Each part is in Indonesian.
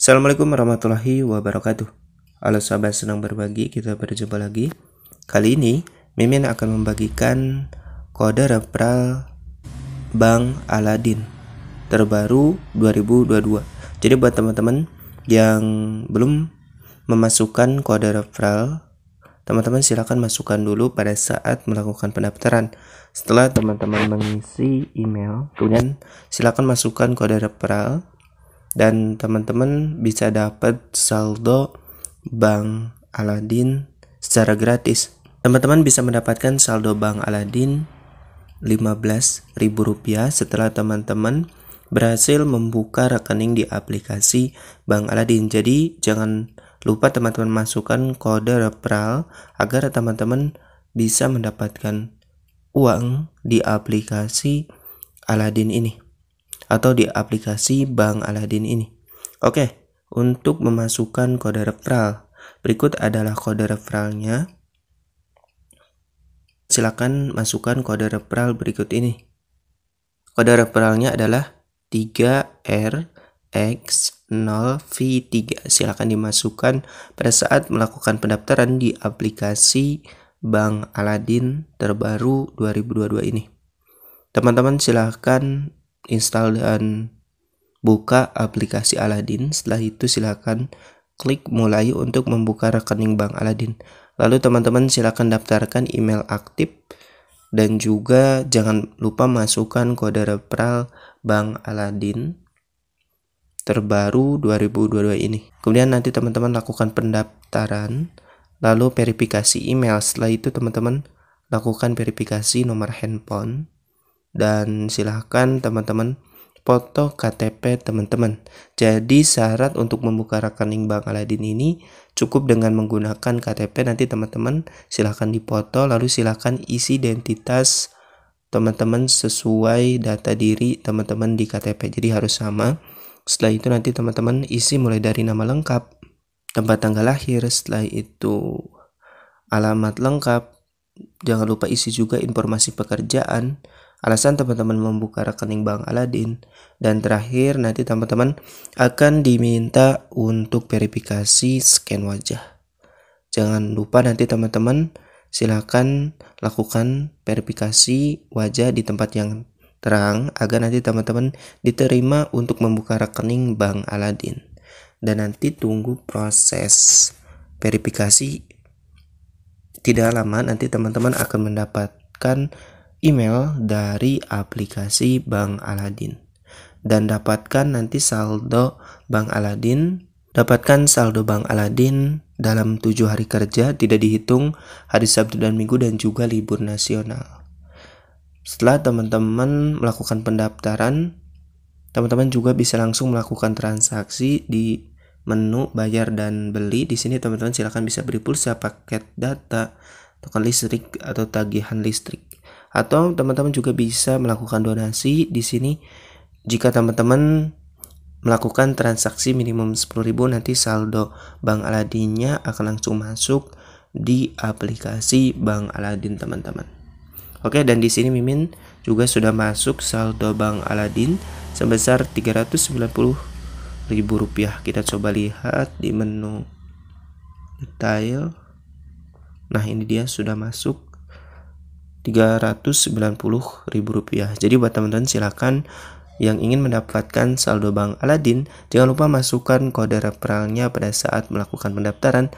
Assalamualaikum warahmatullahi wabarakatuh. Halo sahabat senang berbagi, kita berjumpa lagi. Kali ini Mimin akan membagikan kode referral Bank Aladin terbaru 2022. Jadi buat teman-teman yang belum memasukkan kode referral teman-teman silahkan masukkan dulu pada saat melakukan pendaftaran. Setelah teman-teman mengisi email, kemudian silahkan masukkan kode referral dan teman-teman bisa dapat saldo Bank Aladin secara gratis. Teman-teman bisa mendapatkan saldo Bank Aladin Rp15.000 setelah teman-teman berhasil membuka rekening di aplikasi Bank Aladin. Jadi jangan lupa teman-teman masukkan kode referral agar teman-teman bisa mendapatkan uang di aplikasi Aladin ini atau di aplikasi Bank Aladin ini. Oke, untuk memasukkan kode referral, berikut adalah kode referralnya. Silakan masukkan kode referral berikut ini. Kode referralnya adalah 3RX0V3. Silakan dimasukkan pada saat melakukan pendaftaran di aplikasi Bank Aladin terbaru 2022 ini. Teman-teman silahkan install dan buka aplikasi Aladdin. Setelah itu silakan klik mulai untuk membuka rekening Bank Aladdin. Lalu teman-teman silakan daftarkan email aktif dan juga jangan lupa masukkan kode referral Bank Aladdin terbaru 2022 ini. Kemudian nanti teman-teman lakukan pendaftaran, lalu verifikasi email. Setelah itu teman-teman lakukan verifikasi nomor handphone dan silahkan teman-teman foto KTP teman-teman. Jadi syarat untuk membuka rekening Bank Aladin ini cukup dengan menggunakan KTP nanti teman-teman silahkan dipoto lalu silahkan isi identitas teman-teman sesuai data diri teman-teman di KTP jadi harus sama setelah itu nanti teman-teman isi mulai dari nama lengkap tempat tanggal lahir setelah itu alamat lengkap jangan lupa isi juga informasi pekerjaan alasan teman-teman membuka rekening Bank Aladin. Dan terakhir nanti teman-teman akan diminta untuk verifikasi scan wajah. Jangan lupa nanti teman-teman silakan lakukan verifikasi wajah di tempat yang terang agar nanti teman-teman diterima untuk membuka rekening Bank Aladin. Dan nanti tunggu proses verifikasi tidak lama nanti teman-teman akan mendapatkan email dari aplikasi Bank Aladin dan dapatkan nanti saldo Bank Aladin dapatkan saldo Bank Aladin dalam tujuh hari kerja tidak dihitung hari Sabtu dan Minggu dan juga libur nasional. Setelah teman-teman melakukan pendaftaran, teman-teman juga bisa langsung melakukan transaksi di menu bayar dan beli. Di sini teman-teman silahkan bisa beri pulsa, paket data, token listrik atau tagihan listrik atau teman-teman juga bisa melakukan donasi di sini jika teman-teman melakukan transaksi minimum 10.000 nanti saldo Bank Aladinnya akan langsung masuk di aplikasi Bank Aladin teman-teman. Oke dan di sini Mimin juga sudah masuk saldo Bank Aladin sebesar 390.000 rupiah. Kita coba lihat di menu detail. Nah, ini dia sudah masuk rp rupiah. Jadi buat teman-teman silahkan yang ingin mendapatkan saldo bank Aladin, jangan lupa masukkan kode referralnya pada saat melakukan pendaftaran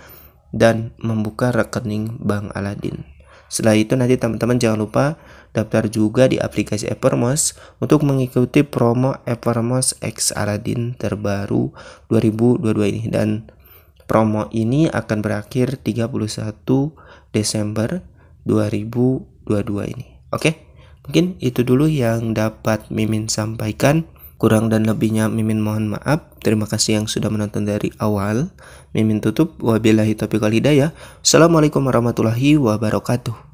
dan membuka rekening bank Aladin. Setelah itu nanti teman-teman jangan lupa daftar juga di aplikasi Evermos untuk mengikuti promo Evermos X Aladin terbaru 2022 ini dan promo ini akan berakhir 31 Desember 2022 dua-dua ini. Oke, mungkin itu dulu yang dapat Mimin sampaikan. Kurang dan lebihnya Mimin mohon maaf. Terima kasih yang sudah menonton dari awal. Mimin tutup. Wabillahi taufiq wal hidayah. Assalamualaikum warahmatullahi wabarakatuh.